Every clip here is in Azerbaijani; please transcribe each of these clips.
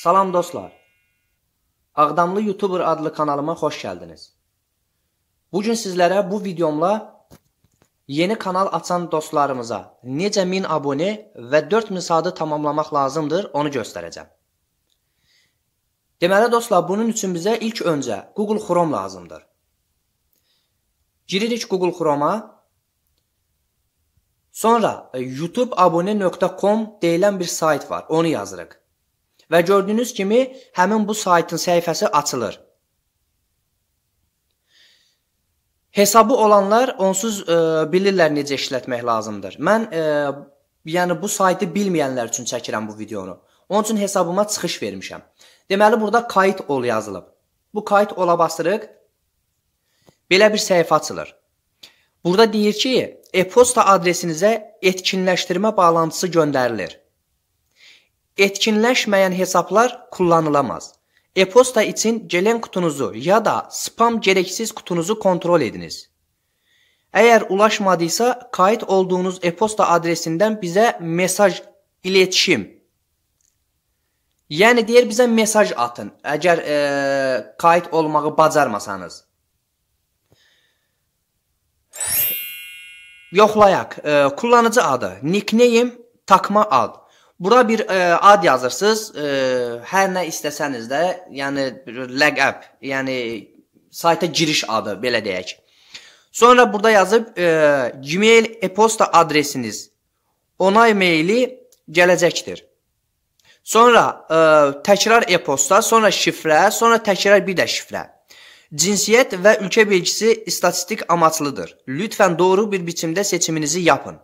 Salam dostlar. Ağdamlı YouTuber adlı kanalıma xoş gəldiniz. Bu gün sizlərə bu videomla yeni kanal açan dostlarımıza necə 1000 abunə və 4000 saatı tamamlamaq lazımdır, onu göstərəcəm. Deməli dostlar, bunun üçün bizə ilk öncə Google Chrome lazımdır. Giririk Google Chrome'a. Sonra e, youtube.abone.com deyilən bir sayt var. Onu yazırıq və gördüyünüz kimi həmin bu saytın səhifəsi açılır. Hesabı olanlar onsuz e, bilirlər necə işlətmək lazımdır. Mən e, yəni bu saytı bilməyənlər üçün çəkirəm bu videonu. Onun üçün hesabıma çıxış vermişəm. Deməli burada kayıt ol yazılıb. Bu kayıt ola basırıq. Belə bir səhifə açılır. Burada deyir ki, e-poçta adresinizə etkinləşdirmə bağlantısı göndərilir etkinləşməyən hesablar kullanılamaz. E-posta için gelen kutunuzu ya da spam gereksiz kutunuzu kontrol ediniz. Eğer ulaşmadıysa kayıt olduğunuz e-posta adresinden bize mesaj, iletişim. Yani diğer bize mesaj atın eğer e, kayıt olmağı bacarmasanız. Yoxlayaq. E, kullanıcı adı, nickname, takma ad. Bura bir ə, e, ad yazırsınız. Ə, e, hər nə istəsəniz də, yəni ləqəb, yəni sayta giriş adı belə deyək. Sonra burada yazıb ə, e, Gmail e-poçta adresiniz, onay meili gələcəkdir. Sonra ə, təkrar e-poçta, sonra şifrə, sonra təkrar bir də şifrə. Cinsiyyət və ölkə bilgisi statistik amaçlıdır. Lütfən doğru bir biçimdə seçiminizi yapın.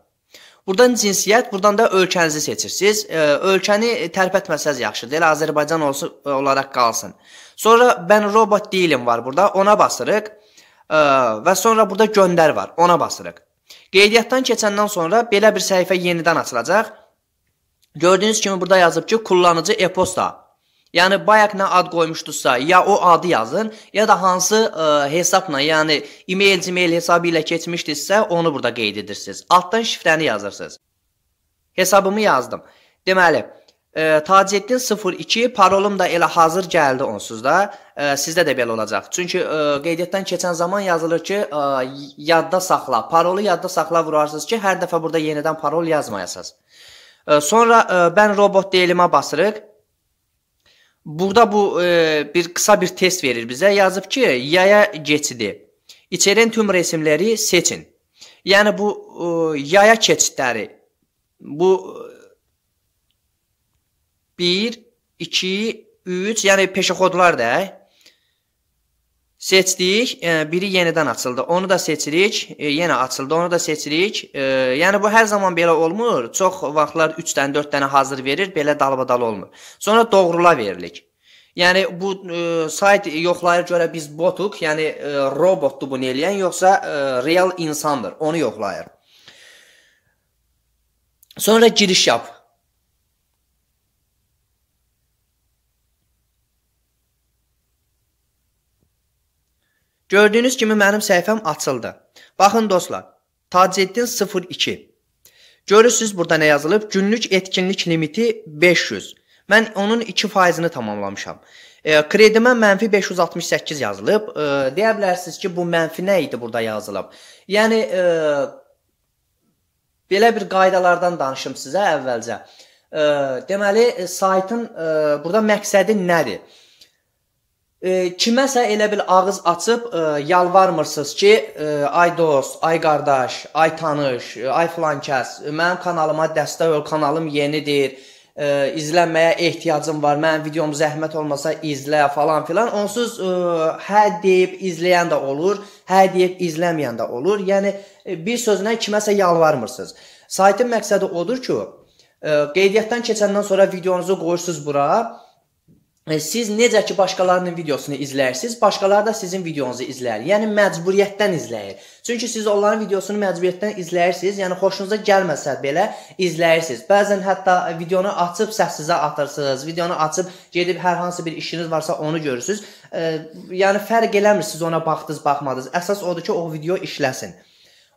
Burdan cinsiyyət, burdan da ölkənizi seçirsiniz. E, ölkəni tərpətməsəz yaxşıdır. Elə Azərbaycan olsun e, olaraq qalsın. Sonra mən robot deyilim var burada. Ona basırıq. E, və sonra burada göndər var. Ona basırıq. Qeydiyyatdan keçəndən sonra belə bir səhifə yenidən açılacaq. Gördüyünüz kimi burada yazıb ki, kullanıcı e-posta Yəni bayaq nə ad qoymuşdusa, ya o adı yazın, ya da hansı ə, e, hesabla, yəni email, Gmail hesabı ilə keçmişdinizsə, onu burada qeyd edirsiniz. Altdan şifrəni yazırsınız. Hesabımı yazdım. Deməli, ə, Taceddin 02 parolum da elə hazır gəldi onsuz da. Ə, e, sizdə də belə olacaq. Çünki ə, e, qeydiyyatdan keçən zaman yazılır ki, ə, yadda saxla. Parolu yadda saxla vurarsınız ki, hər dəfə burada yenidən parol yazmayasınız. Ə, sonra ə, mən robot deyilimə basırıq. Burada bu e, bir qısa bir test verir bizə. Yazıb ki, yaya keçidi içeren tüm resimləri seçin. Yəni bu e, yaya keçidləri bu 1 2 3 yəni peşəxodlar da Seçdik, biri yenidən açıldı. Onu da seçirik, yenə açıldı, onu da seçirik. Yəni bu hər zaman belə olmur. Çox vaxtlar 3 dənə, 4 dənə hazır verir, belə dalbadal olmur. Sonra doğrula veririk. Yəni bu ə, e, sayt yoxlayır görə biz botuq, yəni ə, e, robotdur bunu eləyən, yoxsa ə, e, real insandır, onu yoxlayır. Sonra giriş yap. Gördüyünüz kimi mənim səhifəm açıldı. Baxın dostlar, Taceddin 02. Görürsüz burada nə yazılıb? Günlük etkinlik limiti 500. Mən onun 2%-ni tamamlamışam. E, kredimə mənfi 568 yazılıb. E, deyə bilərsiniz ki, bu mənfi nə idi burada yazılıb? Yəni e, belə bir qaydalardan danışım sizə əvvəlcə. E, deməli, e, saytın e, burada məqsədi nədir? e, kiməsə elə bil ağız açıb e, yalvarmırsınız ki, e, ay dost, ay qardaş, ay tanış, e, ay filan kəs, mənim kanalıma dəstək ol, kanalım yenidir. E, izlənməyə ehtiyacım var. Mənim videom zəhmət olmasa izlə falan filan. Onsuz e, hə deyib izləyən də olur, hə deyib izləməyən də olur. Yəni e, bir sözlə kiməsə yalvarmırsınız. Saytın məqsədi odur ki, e, qeydiyyatdan keçəndən sonra videonuzu qoyursunuz bura E, siz necə ki başqalarının videosunu izləyirsiniz, başqaları da sizin videonuzu izləyir. Yəni məcburiyyətdən izləyir. Çünki siz onların videosunu məcburiyyətdən izləyirsiniz, yəni xoşunuza gəlməsə belə izləyirsiniz. Bəzən hətta videonu açıb səssizə atırsınız, videonu açıb gedib hər hansı bir işiniz varsa onu görürsüz. E, yəni fərq eləmir siz ona baxdınız, baxmadınız. Əsas odur ki, o video işləsin.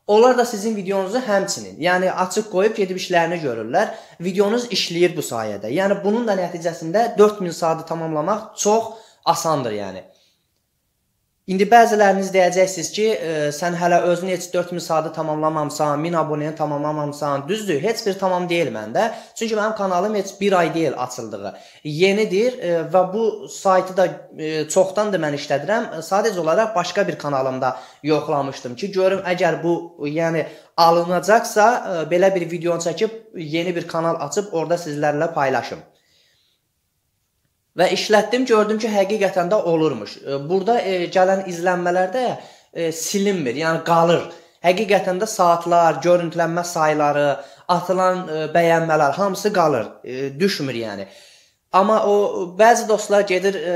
Onlar da sizin videonuzu həmçinin, yəni açıq qoyub gedib işlərini görürlər. Videonuz işləyir bu sayədə. Yəni bunun da nəticəsində 4000 saatı tamamlamaq çox asandır, yəni. İndi bəziləriniz deyəcəksiniz ki, ə, e, sən hələ özün heç 4000 saatı tamamlamamısan, 1000 abunəni tamamlamamısan. Düzdür, heç bir tamam deyil məndə. Çünki mənim kanalım heç 1 ay deyil açıldığı. Yenidir ə, e, və bu saytı da ə, e, çoxdandır mən işlədirəm. Sadəcə olaraq başqa bir kanalımda yoxlamışdım ki, görüm əgər bu, yəni alınacaqsa, ə, belə bir video çəkib yeni bir kanal açıb orada sizlərlə paylaşım və işlətdim, gördüm ki, həqiqətən də olurmuş. E, burada e, gələn izlənmələr də e, silinmir, yəni qalır. Həqiqətən də saatlar, görüntülənmə sayları, atılan e, bəyənmələr hamısı qalır, e, düşmür yəni. Amma o bəzi dostlar gedir e,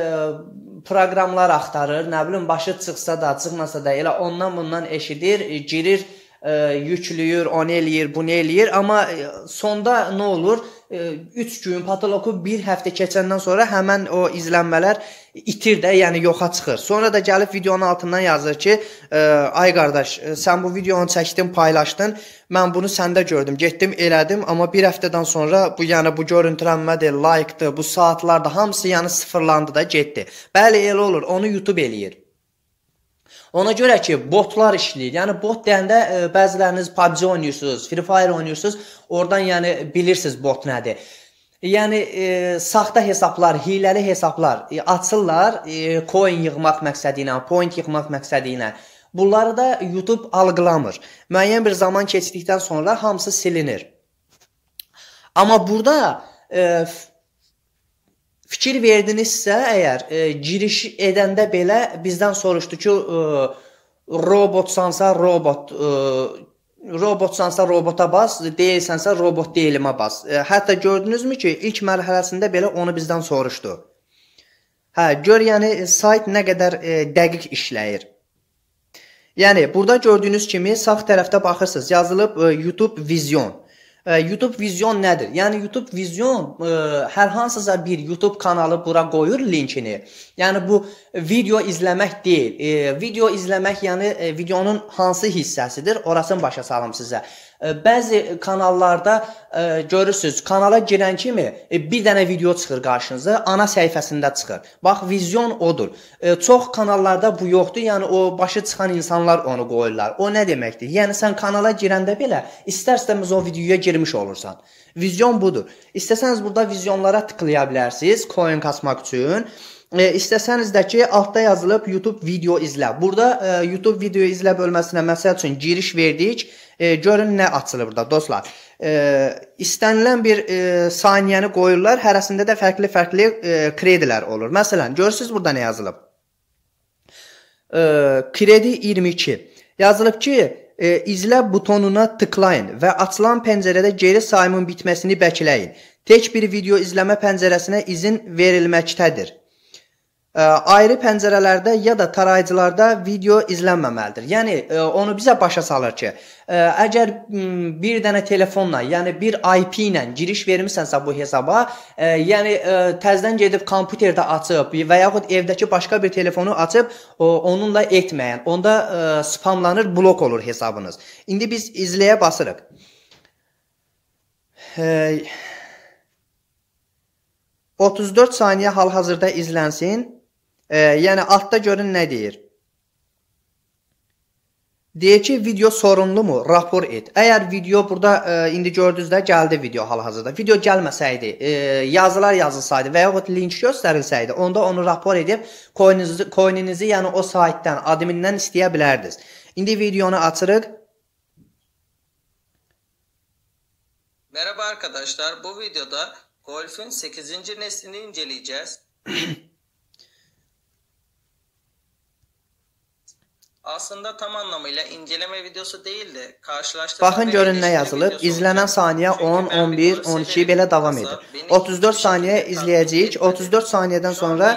proqramlar axtarır, nə bilim başı çıxsa da, çıxmasa da elə ondan bundan eşidir, e, girir e, e, yüklüyür, onu eləyir, bunu eləyir, amma e, sonda nə olur? 3 e, gün patoloku 1 həftə keçəndən sonra həmin o izlənmələr itir də, yəni yoxa çıxır. Sonra da gəlib videonun altından yazır ki, ə, e, ay qardaş, e, sən bu videonu çəkdin, paylaşdın. Mən bunu səndə gördüm, getdim, elədim, amma 1 həftədən sonra bu yəni bu görüntülənmədir, like-dır, bu saatlarda hamısı yəni sıfırlandı da getdi. Bəli, elə olur. Onu YouTube eləyir. Ona görə ki, botlar işləyir. Yəni bot deyəndə ə, e, bəziləriniz PUBG oynayırsınız, Free Fire oynayırsınız, oradan yəni bilirsiniz bot nədir. Yəni e, saxta hesablar, hiləli hesablar e, açırlar e, coin yığmaq məqsədi ilə, point yığmaq məqsədi ilə. Bunları da YouTube algılamır. Müəyyən bir zaman keçdikdən sonra hamısı silinir. Amma burada e, Fikir verdinizsə, əgər e, giriş edəndə belə bizdən soruşdu ki, e, robotsansa robot e, robotsansa robota bas, deyilsənsə robot deyilimə bas. E, hətta gördünüzmü ki, ilk mərhələsində belə onu bizdən soruşdu. Hə, gör, yəni sayt nə qədər e, dəqiq işləyir. Yəni burada gördüyünüz kimi sağ tərəfdə baxırsınız, yazılıb e, YouTube Vision. YouTube Vision nədir? Yəni YouTube Vision ə, e, hər hansısa bir YouTube kanalı bura qoyur linkini. Yəni bu video izləmək deyil. E, video izləmək yəni e, videonun hansı hissəsidir? Orasını başa salım sizə. E, bəzi kanallarda e, görürsüz, kanala girən kimi e, bir dənə video çıxır qarşınıza, ana səhifəsində çıxır. Bax, vizyon odur. Çox kanallarda bu yoxdur, yəni o başı çıxan insanlar onu qoyurlar. O nə deməkdir? Yəni sən kanala girəndə belə istər-istəmiz o videoya girmiş olursan. Vizyon budur. İstəsəniz burada vizyonlara tıklaya bilərsiniz coin kasmaq üçün. E, istəsəniz də ki, altda yazılıb YouTube video izlə. Burada e, YouTube video izlə bölməsinə məsəl üçün giriş verdik. E, görün nə açılır burada dostlar. E, istənilən bir e, saniyəni qoyurlar. Hərəsində də fərqli-fərqli e, kredilər olur. Məsələn, görürsüz burada nə yazılıb? E, kredi 22. Yazılıb ki, e, izlə butonuna tıklayın və açılan pəncərədə geri sayımın bitməsini bəkləyin. Tək bir video izləmə pəncərəsinə izin verilməkdədir ə, ayrı pəncərələrdə ya da tarayıcılarda video izlənməməlidir. Yəni ə, e, onu bizə başa salır ki, ə, e, əgər ə, bir dənə telefonla, yəni bir IP ilə giriş vermisənsə bu hesaba, ə, e, yəni ə, təzədən gedib kompüterdə açıb və yaxud evdəki başqa bir telefonu açıb o, onunla etməyən, onda ə, spamlanır, blok olur hesabınız. İndi biz izləyə basırıq. Hey. 34 saniyə hal-hazırda izlənsin. E, yəni altda görün nə deyir. Deyir ki, video sorunlumu? Rapor et. Eğer video burada e, indi gördünüz də gəldi video hal-hazırda. Video gəlməsəydi, e, yazılar yazılsaydı və yaxud link göstərilsəydi, onda onu rapor edib coininizi, coininizi yəni o saytdan, admindən istəyə bilərdiniz. İndi videonu açırıq. Merhaba arkadaşlar, bu videoda Golf'ün 8. neslini inceleyeceğiz. Aslında tam anlamıyla inceleme videosu değildi. Karşılaştırma Baxın görün nə yazılıb. İzlənən saniyə 10, 11, 12 belə davam edir. 34 saniyə izləyəcəyik. 34 saniyədən sonra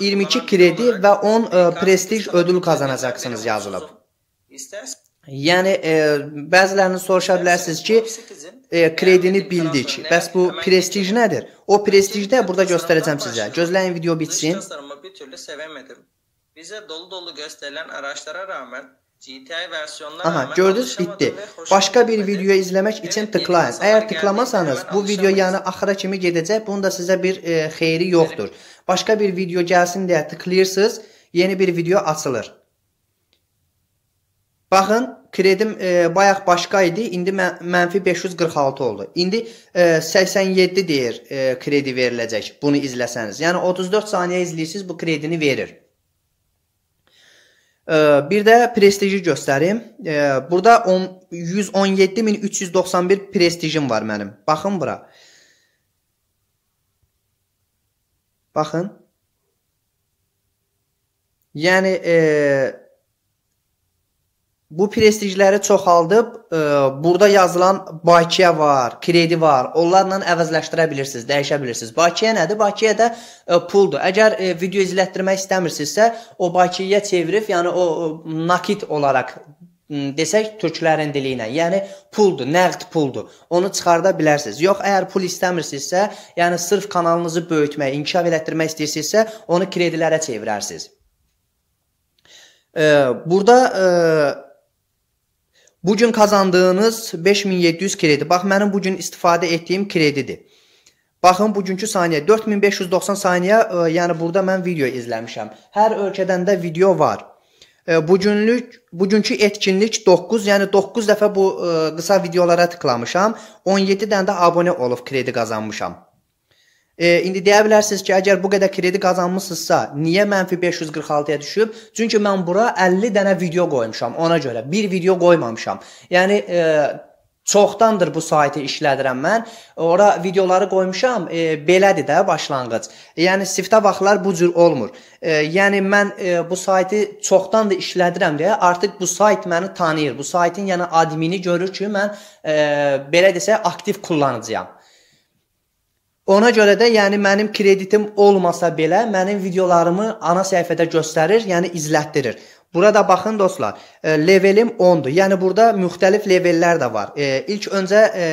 22 kredi və 10 ə, prestij ödül qazanacaqsınız yazılıb. Yəni ə, e, bəziləriniz soruşa bilərsiniz ki, e, kredini bildik. Bəs bu prestij nədir? O prestijdə burada göstərəcəm sizə. Gözləyin video bitsin. Bir türlü sevemedim. Bize dolu dolu gösterilen araçlara rağmen Aha gördünüz bitti. Başqa bir video izləmək üçün tıklayın. Əgər tıklamasanız bu video yəni axıra kimi gedəcək. Bunun da sizə bir e, xeyri yoxdur. Başqa bir video gəlsin deyə tıklayırsınız, yeni bir video açılır. Baxın, kredim e, bayaq başqa idi. İndi mən, mənfi 546 oldu. İndi e, 87 deyir e, kredi veriləcək bunu izləsəniz. Yəni 34 saniyə izləyirsiniz bu kredini verir. Bir də prestiji göstərim. Burada 117391 prestijim var mənim. Baxın bura. Baxın. Yəni e, bu prestijləri çoxaldıb e, burada yazılan Bakıya var, kredi var. Onlarla əvəzləşdirə bilirsiniz, dəyişə bilirsiniz. Bakıya nədir? Bakıya da e, puldur. Əgər e, video izlətdirmək istəmirsinizsə, o Bakıya çevirib, yəni o, o nakit olaraq desək türklərin dili ilə, yəni puldur, nəqd puldur. Onu çıxarda bilərsiniz. Yox, əgər pul istəmirsinizsə, yəni sırf kanalınızı böyütmək, inkişaf elətdirmək istəyirsinizsə, onu kredilərə çevirərsiniz. E, burada e, Bu gün kazandığınız 5700 kredi. Bax mənim bu gün istifadə etdiyim kredidir. Baxın bugünkü saniyə 4590 saniyə, e, yəni burada mən video izləmişəm. Hər ölkədən də video var. E, bugünlük bugünkü etkinlik 9, yəni 9 dəfə bu e, qısa videolara tıklamışam. 17 dənə də abunə olub kredi qazanmışam. E, indi deyə bilərsiniz ki, əgər bu qədər kredi qazanmısınızsa, niyə -546-ya düşüb? Çünki mən bura 50 dənə video qoymuşam ona görə. Bir video qoymamışam. Yəni e, Çoxdandır bu saytı işlədirəm mən. Ora videoları qoymuşam. E, belədir də başlanğıc. Yəni siftə vaxtlar bu cür olmur. E, yəni mən e, bu saytı çoxdan da işlədirəm deyə artıq bu sayt məni tanıyır. Bu saytın yəni admini görür ki, mən e, belə desə aktiv kullanıcıyam. Ona görə də yəni mənim kreditim olmasa belə mənim videolarımı ana səhifədə göstərir, yəni izlətdirir. Burada baxın dostlar, e, levelim 10-dur. Yəni burada müxtəlif levellər də var. E, ilk öncə e,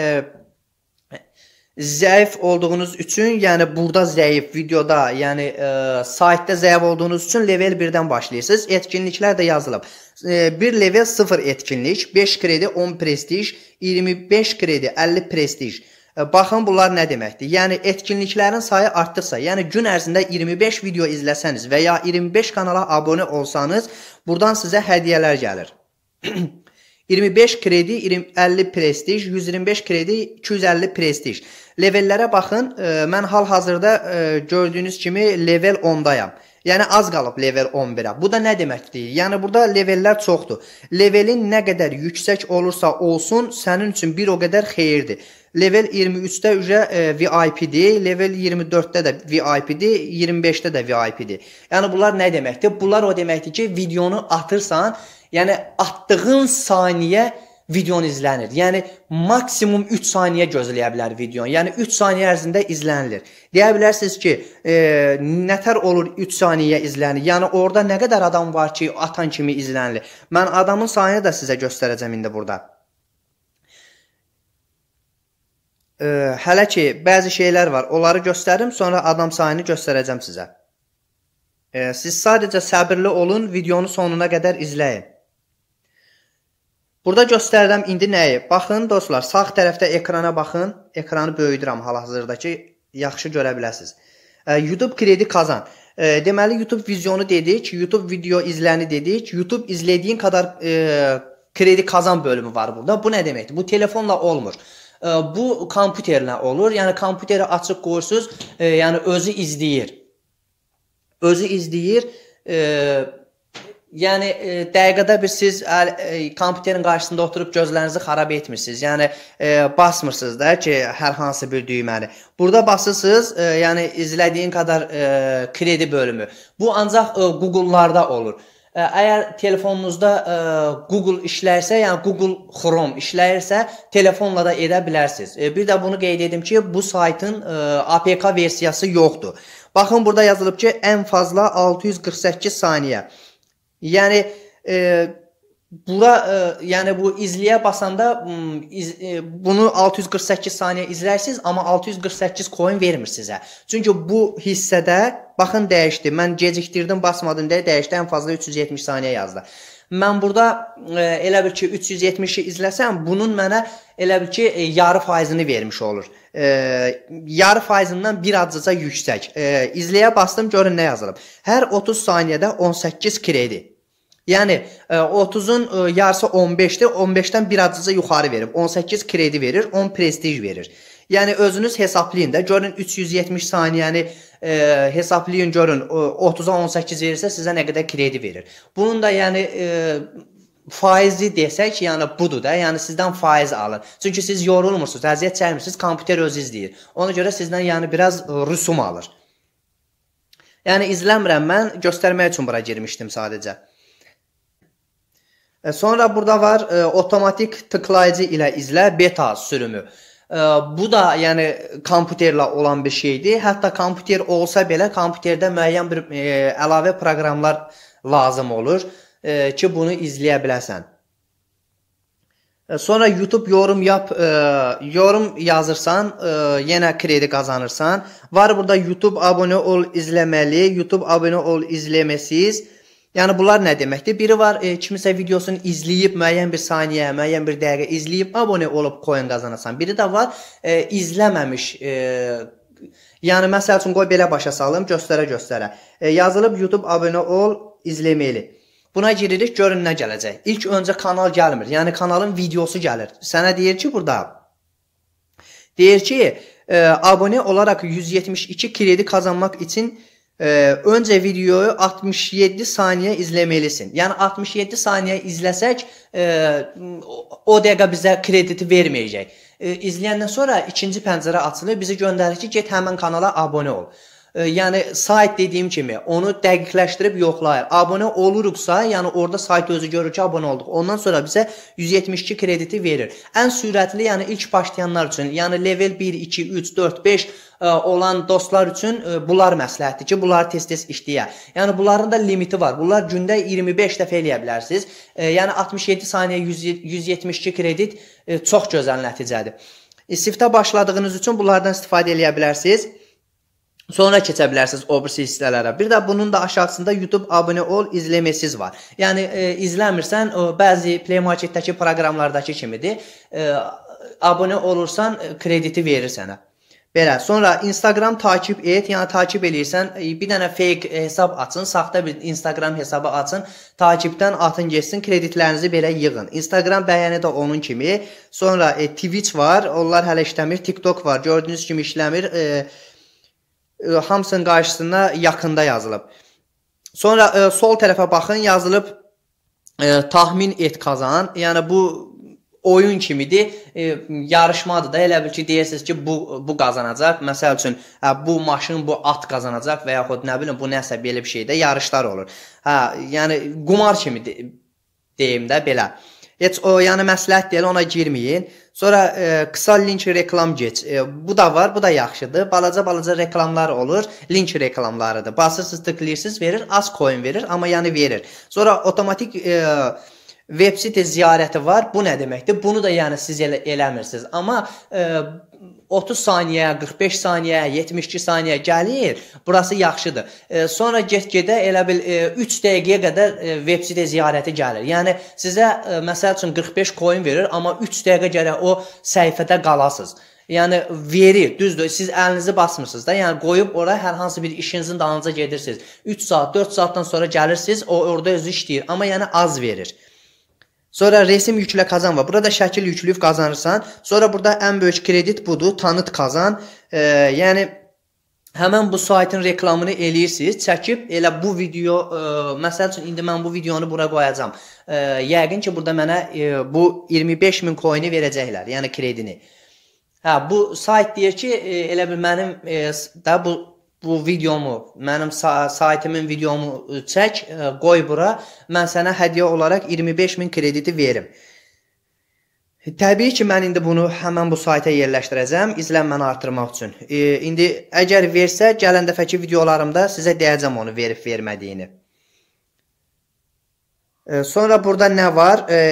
zəif olduğunuz üçün, yəni burada zəif videoda, yəni e, saytda zəif olduğunuz üçün level 1-dən başlayırsınız. Etkinliklər də yazılıb. E, 1 level 0 etkinlik, 5 kredi 10 prestij, 25 kredi 50 prestij. E, baxın bunlar nə deməkdir? Yəni etkinliklərin sayı artdıqsa, yəni gün ərzində 25 video izləsəniz və ya 25 kanala abunə olsanız, burdan sizə hədiyyələr gəlir. 25 kredi, 20, 50 prestij, 125 kredi, 250 prestij. Levellərə baxın. E, mən hal-hazırda e, gördüyünüz kimi level 10-dayam. Yəni az qalıb level 11-ə. Bu da nə deməkdir? Yəni burada levellər çoxdur. Levelin nə qədər yüksək olursa olsun, sənin üçün bir o qədər xeyirdir. Level 23-də üzə e, VIP-dir, level 24-də də VIP-dir, 25-də də VIP-dir. Yəni bunlar nə deməkdir? Bunlar o deməkdir ki, videonu atırsan, yəni atdığın saniyə videon izlənir. Yəni maksimum 3 saniyə gözləyə bilər videon. Yəni 3 saniyə ərzində izlənilir. Deyə bilərsiniz ki, e, nətər olur 3 saniyə izlənir. Yəni orada nə qədər adam var ki, atan kimi izlənilir. Mən adamın sayını da sizə göstərəcəm indi burada. Ə, hələ ki bəzi şeylər var. Onları göstərim, sonra adam sayını göstərəcəm sizə. Ə, siz sadəcə səbirli olun, videonu sonuna qədər izləyin. Burada göstərirəm indi nəyi? Baxın dostlar, sağ tərəfdə ekrana baxın. Ekranı böyüdürəm hal-hazırdakı yaxşı görə biləsiniz. YouTube kredi kazan. Deməli YouTube vizyonu dedik, YouTube video izləni dedik. YouTube izlədiyin qədər e, kredi kazan bölümü var burada. Bu nə deməkdir? Bu telefonla olmur bu kompüterlə olur. Yəni kompüteri açıq qoyursunuz, e, yəni özü izləyir. Özü izləyir. E, yəni e, dəqiqədə bir siz əl, e, kompüterin qarşısında oturub gözlərinizi xarab etmirsiniz. Yəni e, basmırsınız da ki, hər hansı bir düyməni. Burada basırsınız, e, yəni izlədiyin qədər e, kredi bölümü. Bu ancaq e, Google-larda olur. E, Əgər telefonunuzda ə, Google işləyirsə, yəni Google Chrome işləyirsə, telefonla da edə bilərsiniz. E, bir də bunu qeyd edim ki, bu saytın ə, APK versiyası yoxdur. Baxın burada yazılıb ki, ən fazla 648 saniyə. Yəni e, bura ə, e, yəni bu izləyə basanda hmm, iz, ə, e, bunu 648 saniyə izləyirsiniz, amma 648 coin vermir sizə. Çünki bu hissədə baxın dəyişdi. Mən gecikdirdim, basmadım deyə dəyişdi. Ən fazla 370 saniyə yazdı. Mən burada ə, e, elə bil ki 370-i izləsəm, bunun mənə elə bil ki yarı faizini vermiş olur. Ə, yarı faizindən bir adcıca yüksək. Ə, izləyə bastım, görün nə yazılıb. Hər 30 saniyədə 18 kredi Yəni 30-un e, e, yarısı 15-dir. 15-dən bir adcıza yuxarı verib. 18 kredi verir, 10 prestij verir. Yəni özünüz hesablayın da, görün 370 saniyəni e, hesablayın, görün 30-a 18 verirsə sizə nə qədər kredi verir. Bunun da yəni e, faizi desək, yəni budur da, yəni sizdən faiz alır. Çünki siz yorulmursunuz, əziyyət çəkmirsiniz, kompüter özü izləyir. Ona görə sizdən yəni biraz e, rüsum alır. Yəni izləmirəm mən, göstərmək üçün bura girmişdim sadəcə. E, sonra burada var e, otomatik tıklayıcı ilə izlə beta sürümü. E, bu da yəni kompüterlə olan bir şeydir. Hətta kompüter olsa belə kompüterdə müəyyən bir e, əlavə proqramlar lazım olur e, ki, bunu izləyə biləsən. E, sonra YouTube yorum yap, e, yorum yazırsan, e, yenə kredi qazanırsan. Var burada YouTube abunə ol izləməli, YouTube abunə ol izləməsiz. E, Yəni bunlar nə deməkdir? Biri var, e, kimisə videosunu izləyib müəyyən bir saniyə, müəyyən bir dəqiqə izləyib abunə olub coin qazanasan. Biri də var, e, izləməmiş e, yəni məsəl üçün qoy belə başa salım, göstərə göstərə. E, yazılıb YouTube abunə ol, izləməli. Buna giririk, görün nə gələcək. İlk öncə kanal gəlmir. Yəni kanalın videosu gəlir. Sənə deyir ki, burada deyir ki, e, abunə olaraq 172 kredi qazanmaq üçün e, öncə videoyu 67 saniyə izləməlisən. Yəni 67 saniyə izləsək, e, o dəqiqə bizə krediti verməyəcək. E, izləyəndən sonra ikinci pəncərə açılır, bizi göndərir ki, get həmin kanala abunə ol yəni sayt dediyim kimi onu dəqiqləşdirib yoxlayır. Abunə oluruqsa, yəni orada sayt özü görür ki, abunə olduq. Ondan sonra bizə 172 krediti verir. Ən sürətli, yəni ilk başlayanlar üçün, yəni level 1, 2, 3, 4, 5 olan dostlar üçün e, bunlar məsləhətdir ki, bunları tez-tez işləyə. Yəni bunların da limiti var. Bunlar gündə 25 dəfə eləyə bilərsiniz. E, yəni 67 saniyə 100, 172 kredit e, çox gözəl nəticədir. Siftə başladığınız üçün bunlardan istifadə eləyə bilərsiniz. Sonra keçə bilərsiniz o birisi hissələrə. Bir də bunun da aşağısında YouTube abunə ol, izləməsiz var. Yəni e, izləmirsən, e, bəzi Play Market-dəki proqramlardakı kimidir. E, abunə olursan, e, krediti verir sənə. Belə. Sonra Instagram takip et, yəni takip eləyirsən, e, bir dənə fake hesab açın, saxta bir Instagram hesabı açın, takipdən atın getsin, kreditlərinizi belə yığın. Instagram bəyəni də onun kimi. Sonra e, Twitch var, onlar hələ işləmir, TikTok var. Gördüyünüz kimi işləmir. E, e, hamısının qarşısına yaxında yazılıb. Sonra e, sol tərəfə baxın, yazılıb e, tahmin et qazan. Yəni bu oyun kimidir, e, yarışmadır da. Elə bil ki, deyirsiniz ki, bu bu qazanacaq. Məsəl üçün, hə bu maşın, bu at qazanacaq və yaxud nə bilim, bu nəsə belə bir şeydə yarışlar olur. Hə, yəni qumar kimi de deyim də belə. E, Heç o yəni məsləhət deyil, ona girməyin. Sonra e, qısa link reklam keç. E, bu da var, bu da yaxşıdır. Balaca-balaca reklamlar olur. Link reklamlarıdır. Basırsınız, tıklayırsınız, verir, az coin verir, amma yəni verir. Sonra avtomatik e, web site ziyarəti var. Bu nə deməkdir? Bunu da yəni siz elə eləmirsiniz. Amma e, 30 saniyə, 45 saniyə, 72 saniyə gəlir. Burası yaxşıdır. E, sonra get-gedə elə bil e, 3 dəqiqəyə qədər e, veb sitə ziyarəti gəlir. Yəni sizə e, məsəl üçün 45 coin verir, amma 3 dəqiqə gərək o səhifədə qalasınız. Yəni verir, düzdür. Siz əlinizi basmırsınız da. Yəni qoyub ora hər hansı bir işinizin dalınca gedirsiniz. 3 saat, 4 saatdan sonra gəlirsiniz, o orada özü işləyir, amma yəni az verir. Sonra resim yüklə qazan var. Burada şəkil yükləyib qazanırsan. Sonra burada ən böyük kredit budur. Tanıt qazan. E, yəni Həmən bu saytın reklamını eləyirsiniz, çəkib elə bu video, ə, e, məsəl üçün indi mən bu videonu bura qoyacam. Ə, e, yəqin ki, burada mənə ə, e, bu 25000 coin-i verəcəklər, yəni kredini. Hə, bu sayt deyir ki, ə, elə bil mənim ə, da bu bu videomu, mənim saytımın videomu e, çək, e, qoy bura. Mən sənə hədiyyə olaraq 25000 krediti verim. Təbii ki, mən indi bunu həmin bu sayta yerləşdirəcəm, izlənməni artırmaq üçün. E, indi əgər versə, gələn dəfəki videolarımda sizə deyəcəm onu verib vermədiyini. E, sonra burada nə var? E,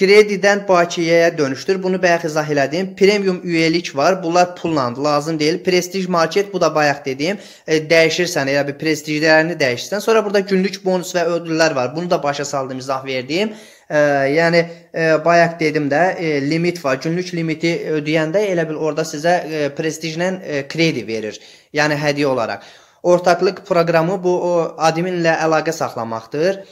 Kredidən bakiyəyə dönüşdür. Bunu bayaq izah elədim. Premium üyelik var. Bunlar pulla lazım deyil. Prestij market bu da bayaq dediyim. E, dəyişirsən, elə bir prestijlərini dəyişirsən. Sonra burada günlük bonus və ödüllər var. Bunu da başa saldım, izah verdim. E, yəni e, bayaq dedim də e, limit var. Günlük limiti ödəyəndə elə bil orada sizə e, prestijlə e, kredi verir. Yəni hədiyyə olaraq. Ortaqlıq proqramı bu o adminlə əlaqə saxlamaqdır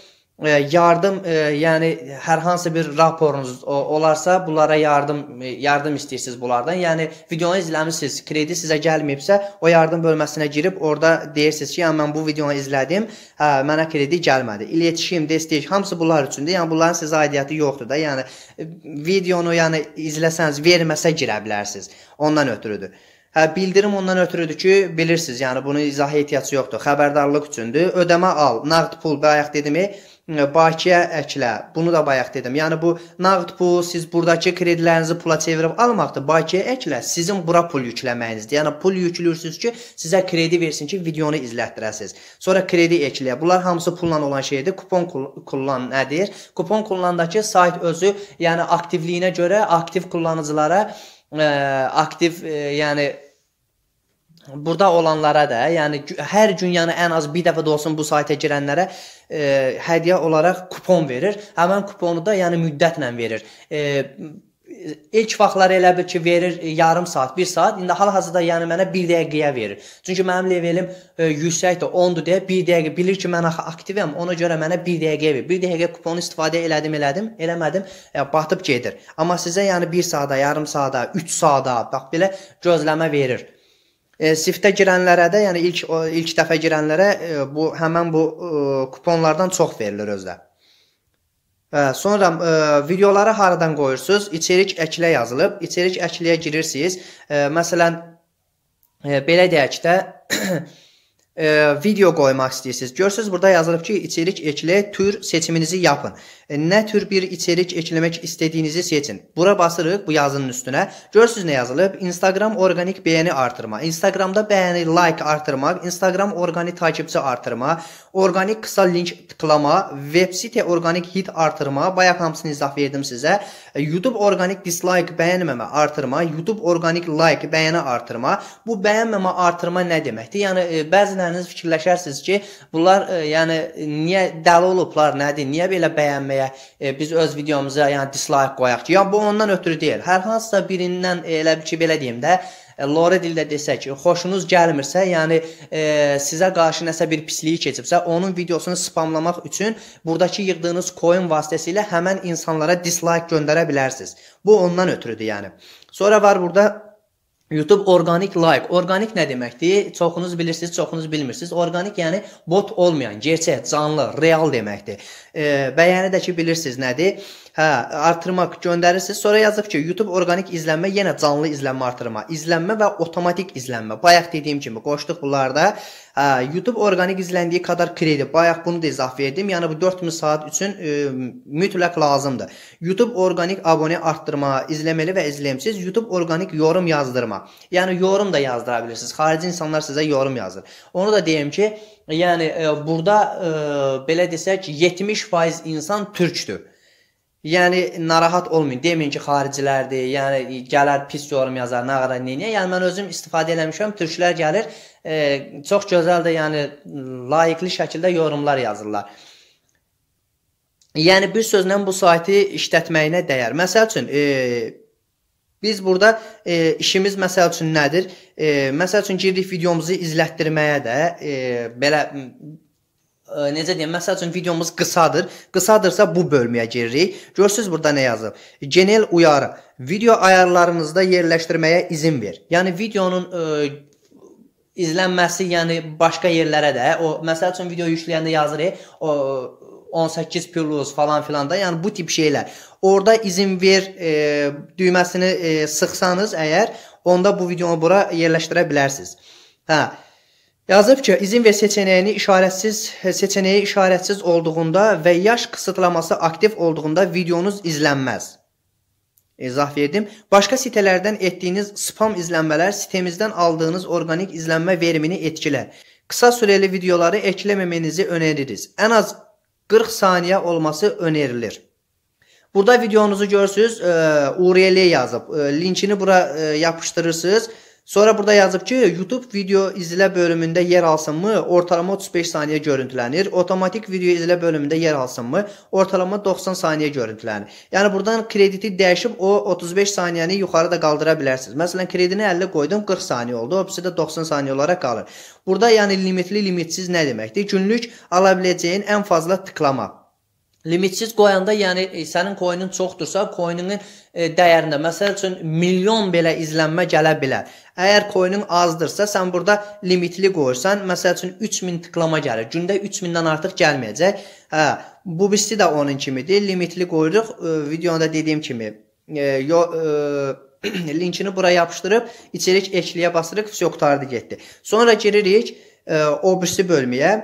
yardım e, yəni hər hansı bir raporunuz olarsa bunlara yardım e, yardım istəyirsiniz bunlardan. Yəni videonu izləmisiniz, kredi sizə gəlməyibsə, o yardım bölməsinə girib orada deyirsiniz ki, yəni mən bu videonu izlədim, hə mənə kredi gəlmədi. İletişim, dəstək hamısı bunlar üçündür. Yəni bunların sizə aidiyyəti yoxdur da. Yəni e, videonu yəni izləsəniz verməsə girə bilərsiniz. Ondan ötürüdür. Hə bildirim ondan ötürüdür ki, bilirsiniz, yəni bunu izaha ehtiyac yoxdur. Xəbərdarlıq üçündür. Ödəmə al, nağd pul bayaq dedimi? Bakıya əklə. Bunu da bayaq dedim. Yəni bu nağd pul siz burdakı kredilərinizi pula çevirib almaqdır. Bakıya əklə sizin bura pul yükləməyinizdir. Yəni pul yüklüyürsüz ki, sizə kredi versin ki, videonu izlətdirəsiz. Sonra kredi ekləyə. Bunlar hamısı pulla olan şeydir. Kupon kullan nədir? Kupon kullandakı sayt özü, yəni aktivliyinə görə aktiv kullanıcılara ə, e, aktiv, ə, e, yəni burada olanlara da, yəni hər gün yəni ən az bir dəfə də olsun bu sayta girənlərə e, hədiyyə olaraq kupon verir. Həmin kuponu da yəni müddətlə verir. E, ilk vaxtlar elə bil ki verir e, yarım saat, 1 saat. İndi hal-hazırda yəni mənə 1 dəqiqəyə verir. Çünki mənim levelim e, yüksəkdir, 10-dur deyə 1 dəqiqə bilir ki mən axı aktivəm. Ona görə mənə 1 dəqiqəyə verir. 1 dəqiqə kuponu istifadə elədim, elədim, eləmədim, e, batıb gedir. Amma sizə yəni 1 saata, yarım saata, 3 saata bax belə gözləmə verir. E, siftə girənlərə də, yəni ilk o, ilk dəfə girənlərə e, bu həmin bu e, kuponlardan çox verilir özdə. E, sonra e, videoları haradan qoyursunuz? İçerik əklə yazılıb. İçerik əkləyə girirsiniz. E, məsələn, e, belə deyək də e, e, video koymak istəyirsiniz. Görürsüz, burada yazılıb ki, içerik eklə, tür seçiminizi yapın. E, nə tür bir içerik ekləmək istediğinizi seçin. Bura basırıq bu yazının üstünə. Görürsüz ne yazılıb? Instagram organik beğeni artırma, Instagramda beğeni like artırmaq, Instagram organik takipçi artırma, organik kısa link tıklama, web site organik hit artırma, bayaq hamısını izah verdim sizə. E, YouTube orqanik dislike bəyənməmə artırma, YouTube orqanik like bəyənə artırma. Bu bəyənməmə artırma nə deməkdir? Yəni e, bəziləriniz fikirləşərsiniz ki, bunlar e, yəni niyə dəli olublar, nədir? Niyə belə bəyənməyə e, biz öz videomuza yəni dislike qoyaq ki? Ya bu ondan ötürü deyil. Hər hansısa birindən elə bir ki, belə deyim də, E, lori dillə desək, xoşunuz gəlmirsə, yəni e, sizə qarşı nəsə bir pisliyi keçibsə, onun videosunu spamlamaq üçün burdakı yığdığınız coin vasitəsilə həmin insanlara dislike göndərə bilərsiniz. Bu ondan ötürüdür, yəni. Sonra var burada YouTube orqanik like. Orqanik nə deməkdir? Çoxunuz bilirsiniz, çoxunuz bilmirsiniz. Orqanik yəni bot olmayan, gerçək, canlı, real deməkdir. E, bəyəni də ki bilirsiniz nədir? Hə, artırmaq göndərirsiniz. Sonra yazıb ki, YouTube orqanik izlənmə yenə canlı izlənmə artırma, izlənmə və avtomatik izlənmə. Bayaq dediyim kimi qoşduq bunlarda. Hə, YouTube orqanik izləndiyi qədər kredi. Bayaq bunu da izah etdim. Yəni bu 4000 saat üçün ə, e, mütləq lazımdır. YouTube orqanik abunə artdırma, izləməli və izləyimsiz YouTube orqanik yorum yazdırma. Yəni yorum da yazdıra bilirsiniz. Xarici insanlar sizə yorum yazır. Onu da deyim ki, yəni ə, e, burada ə, e, belə desək 70% insan türkdür. Yəni narahat olmayın. Deməyin ki, xaricilərdir. Yəni gələr pis yorum yazar, nə qədər nəyə. Yəni mən özüm istifadə eləmişəm. Türklər gəlir, e, çox gözəl də, yəni layiqli şəkildə yorumlar yazırlar. Yəni bir sözlə bu saytı işlətməyinə dəyər. Məsəl üçün, e, Biz burada e, işimiz məsəl üçün nədir? E, məsəl üçün giririk videomuzu izlətdirməyə də e, belə necə deyim, məsəl üçün videomuz qısadır. Qısadırsa bu bölməyə giririk. Görürsüz burada nə yazıb? Genel uyarı. Video ayarlarınızda yerləşdirməyə izin ver. Yəni videonun ə, e, izlənməsi, yəni başqa yerlərə də, o məsəl üçün video yükləyəndə yazırıq, e, o 18 plus falan filan da, yəni bu tip şeylər. Orda izin ver e, düyməsini e, sıxsanız əgər, onda bu videonu bura yerləşdirə bilərsiniz. Hə. Yazıb ki, izin və seçenəyini işarətsiz, e, seçenəyi işarətsiz olduğunda və yaş qısıtlaması aktiv olduğunda videonuz izlənməz. İzah verdim. Başqa sitələrdən etdiyiniz spam izlənmələr sitemizdən aldığınız orqanik izlənmə verimini etkilər. Qısa sürəli videoları ekləməmənizi önəririz. Ən az 40 saniyə olması önerilir. Burada videonuzu görürsünüz, e, URL yazıb, e, linkini bura yapışdırırsınız. Sonra burada yazıb ki, YouTube video izlə bölümündə yer alsınmı? Ortalama 35 saniyə görüntülənir. Otomatik video izlə bölümündə yer alsınmı? Ortalama 90 saniyə görüntülənir. Yəni buradan krediti dəyişib o 35 saniyəni yuxarı da qaldıra bilərsiniz. Məsələn, kredini 50 qoydum, 40 saniyə oldu. O birisi də 90 saniyə olaraq qalır. Burada yəni limitli limitsiz nə deməkdir? Günlük ala biləcəyin ən fazla tıklama limitsiz qoyanda, yəni e, sənin coin'in çoxdursa, coin'inin e, dəyərində, məsəl üçün milyon belə izlənmə gələ bilər. Əgər coin'in azdırsa, sən burada limitli qoyursan, məsəl üçün 3000 tıklama gəlir. Gündə 3000-dən artıq gəlməyəcək. Hə, bu birisi də onun kimidir. Limitli qoyuruq. E, Videoda dediyim kimi, yo linkini bura yapışdırıb, içerik ekliyə basırıq, vəs yoxtardı getdi. Sonra giririk o birisi bölməyə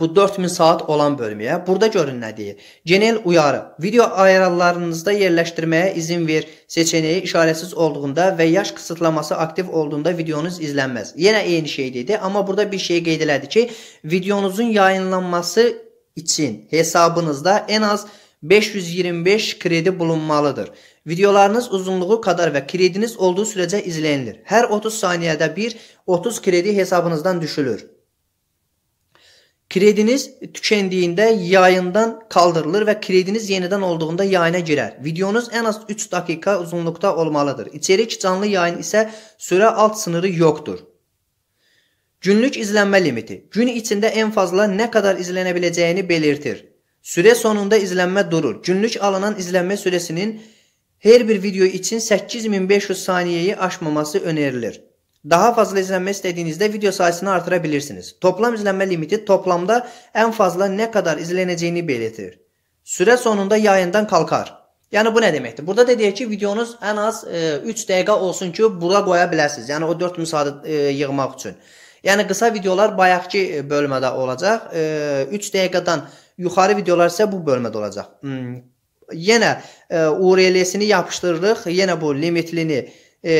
bu 4000 saat olan bölməyə burada görün nə deyir. Genel uyarı. Video ayarlarınızda yerləşdirməyə izin ver seçeneği işarəsiz olduğunda və yaş qısıtlaması aktiv olduğunda videonuz izlənməz. Yenə eyni şey dedi, amma burada bir şey qeyd elədi ki, videonuzun yayınlanması üçün hesabınızda ən az 525 kredi bulunmalıdır. Videolarınız uzunluğu kadar və krediniz olduğu sürəcə izlənilir. Hər 30 saniyədə bir 30 kredi hesabınızdan düşülür. Krediniz tükəndiyində yayından qaldırılır və krediniz yenidən olduğunda yayına girər. Videonuz ən az 3 dəqiqə uzunluqda olmalıdır. İçerik canlı yayın isə sürə alt sınırı yoxdur. Günlük izlənmə limiti gün içində ən fazla nə qədər izlənə biləcəyini belirtir. Sürə sonunda izlənmə durur. Günlük alınan izlənmə sürəsinin hər bir video üçün 8500 saniyəyi aşmaması önerilir. Daha fazla izlenme istediğinizde video sayısını artıra bilirsiniz. Toplam izlenme limiti toplamda en fazla ne kadar izleneceğini belirtir. Süre sonunda yayından kalkar. Yəni bu nə deməkdir? Burada da deyək ki, videonuz ən az e, 3 dəqiqə olsun ki, bura qoya biləsiniz. Yəni o 4000 saat e, yığmaq üçün. Yəni qısa videolar bayaqki e, bölmədə olacaq. E, 3 dəqiqədən yuxarı videolar isə bu bölmədə olacaq. Hmm. Yenə e, URL-sini yapışdırırıq. Yenə bu limitlini e,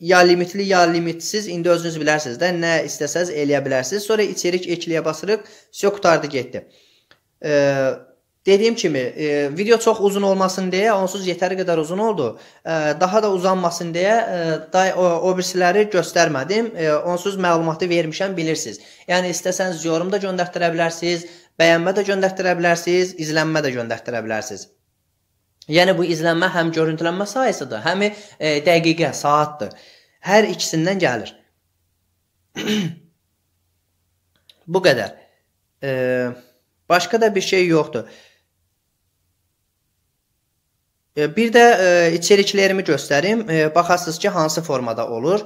ya limitli ya limitsiz indi özünüz bilərsiniz də nə istəsəz eləyə bilərsiniz. Sonra içerik ekliyə basırıq, sök qutardı getdi. E, dediyim kimi e, video çox uzun olmasın deyə onsuz yetəri qədər uzun oldu. E, daha da uzanmasın deyə e, da o, o birisiləri göstərmədim. E, onsuz məlumatı vermişəm bilirsiniz. Yəni istəsəniz yorumda göndərdirə bilərsiniz, bəyənmə də göndərdirə bilərsiniz, izlənmə də göndərdirə bilərsiniz. Yəni bu izlənmə həm görüntülənmə sayəsidir, həm e, dəqiqə, saatdır. Hər ikisindən gəlir. bu qədər. E, başqa da bir şey yoxdur. E, bir də e, içeriklərimi göstərim. E, baxasınız ki, hansı formada olur.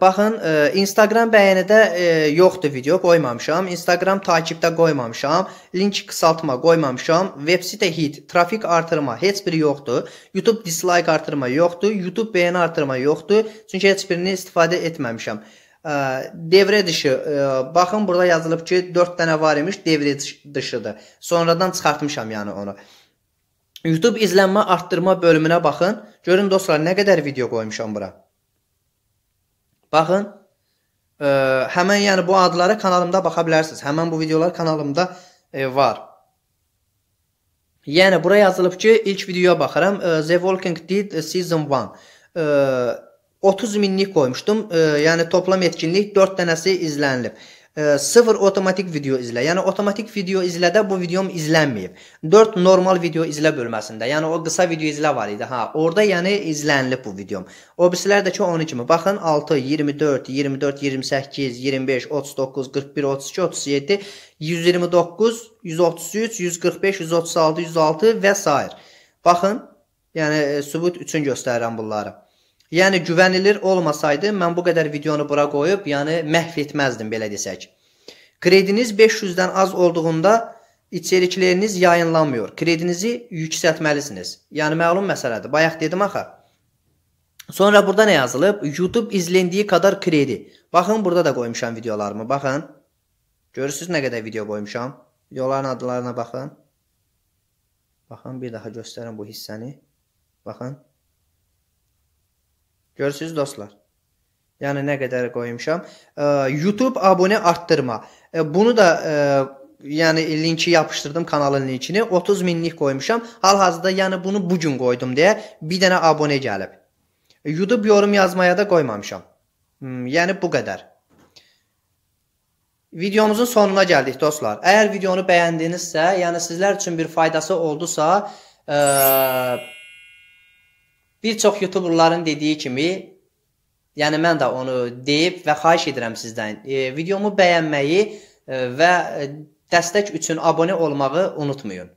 Baxın, e, Instagram bəyənidə e, yoxdur video qoymamışam. Instagram takibdə qoymamışam. Link qısaltma qoymamışam. Web sitə hit, trafik artırma heç biri yoxdur. YouTube dislike artırma yoxdur. YouTube bəyəni artırma yoxdur. Çünki heç birini istifadə etməmişəm. Devre dışı, e, baxın burada yazılıb ki, 4 dənə var imiş, devre dışıdır. Sonradan çıxartmışam yəni onu. YouTube izlənmə artdırma bölümünə baxın. Görün dostlar, nə qədər video qoymuşam bura. Baxın, ə, e, həmən yəni bu adlara kanalımda baxa bilərsiniz. Həmən bu videolar kanalımda ə, e, var. Yəni bura yazılıb ki, ilk videoya baxıram. Ə, e, The Walking Dead Season 1. 30 minlik qoymuşdum. Ə, yəni toplam etkinlik 4 dənəsi izlənilib e, sıfır otomatik video izlə. Yəni otomatik video izlədə bu videom izlənməyib. 4 normal video izlə bölməsində, yəni o qısa video izlə var idi. Ha, orada yəni izlənilib bu videom. Obislərdəki onun kimi. Baxın 6, 24, 24, 28, 25, 39, 41, 32, 37, 129, 133, 145, 136, 106 və s. Baxın, yəni e, sübut üçün göstərirəm bunları. Yəni güvənilir olmasaydı mən bu qədər videonu bura qoyub, yəni məhv etməzdim belə desək. Krediniz 500-dən az olduğunda içerikləriniz yayınlanmıyor. Kredinizi yüksəltməlisiniz. Yəni məlum məsələdir. Bayaq dedim axı. Sonra burada nə yazılıb? YouTube izlendiyi qədər kredi. Baxın burada da qoymuşam videolarımı. Baxın. Görürsüz nə qədər video qoymuşam? Videoların adlarına baxın. Baxın bir daha göstərim bu hissəni. Baxın. Görürsüz dostlar? Yəni nə qədər qoymuşam. E, YouTube abunə artdırma. E, bunu da e, yəni linki yapışdırdım kanalın linkini. 30 minlik qoymuşam. Hal-hazırda yəni bunu bu gün qoydum deyə bir dənə abunə gəlib. YouTube yorum yazmaya da qoymamışam. Hmm, yəni bu qədər. Videomuzun sonuna gəldik dostlar. Əgər videonu bəyəndinizsə, yəni sizlər üçün bir faydası oldusa, ə, Bir çox youtuberların dediyi kimi, yəni mən də onu deyib və xahiş edirəm sizdən, e, videomu bəyənməyi e, və e, dəstək üçün abunə olmağı unutmayın.